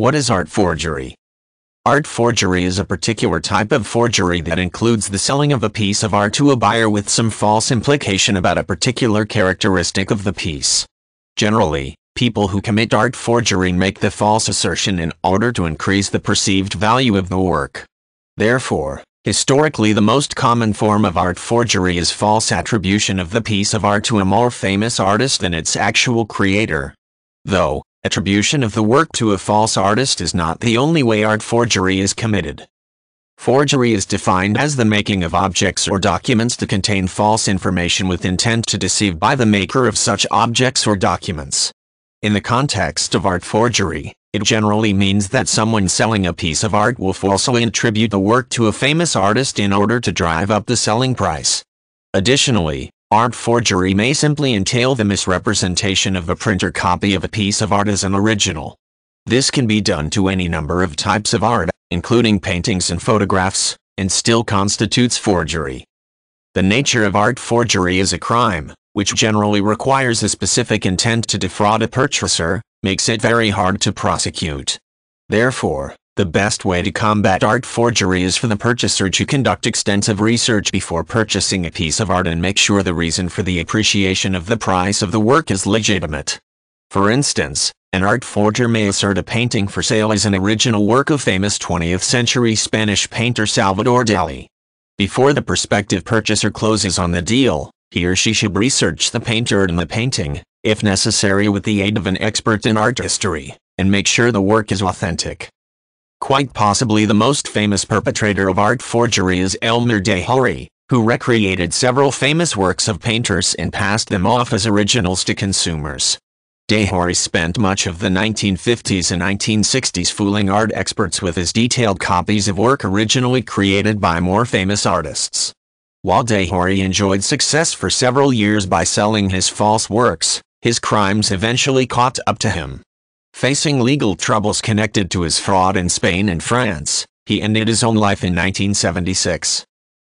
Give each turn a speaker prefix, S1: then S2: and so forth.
S1: What is art forgery? Art forgery is a particular type of forgery that includes the selling of a piece of art to a buyer with some false implication about a particular characteristic of the piece. Generally, people who commit art forgery make the false assertion in order to increase the perceived value of the work. Therefore, historically the most common form of art forgery is false attribution of the piece of art to a more famous artist than its actual creator. Though, Attribution of the work to a false artist is not the only way art forgery is committed. Forgery is defined as the making of objects or documents to contain false information with intent to deceive by the maker of such objects or documents. In the context of art forgery, it generally means that someone selling a piece of art will falsely attribute the work to a famous artist in order to drive up the selling price. Additionally, Art forgery may simply entail the misrepresentation of a printer copy of a piece of art as an original. This can be done to any number of types of art, including paintings and photographs, and still constitutes forgery. The nature of art forgery is a crime, which generally requires a specific intent to defraud a purchaser, makes it very hard to prosecute. Therefore, the best way to combat art forgery is for the purchaser to conduct extensive research before purchasing a piece of art and make sure the reason for the appreciation of the price of the work is legitimate. For instance, an art forger may assert a painting for sale as an original work of famous 20th century Spanish painter Salvador Dali. Before the prospective purchaser closes on the deal, he or she should research the painter and the painting, if necessary with the aid of an expert in art history, and make sure the work is authentic. Quite possibly the most famous perpetrator of art forgery is Elmer de Hori, who recreated several famous works of painters and passed them off as originals to consumers. Dehori spent much of the 1950s and 1960s fooling art experts with his detailed copies of work originally created by more famous artists. While Dehori enjoyed success for several years by selling his false works, his crimes eventually caught up to him. Facing legal troubles connected to his fraud in Spain and France, he ended his own life in 1976.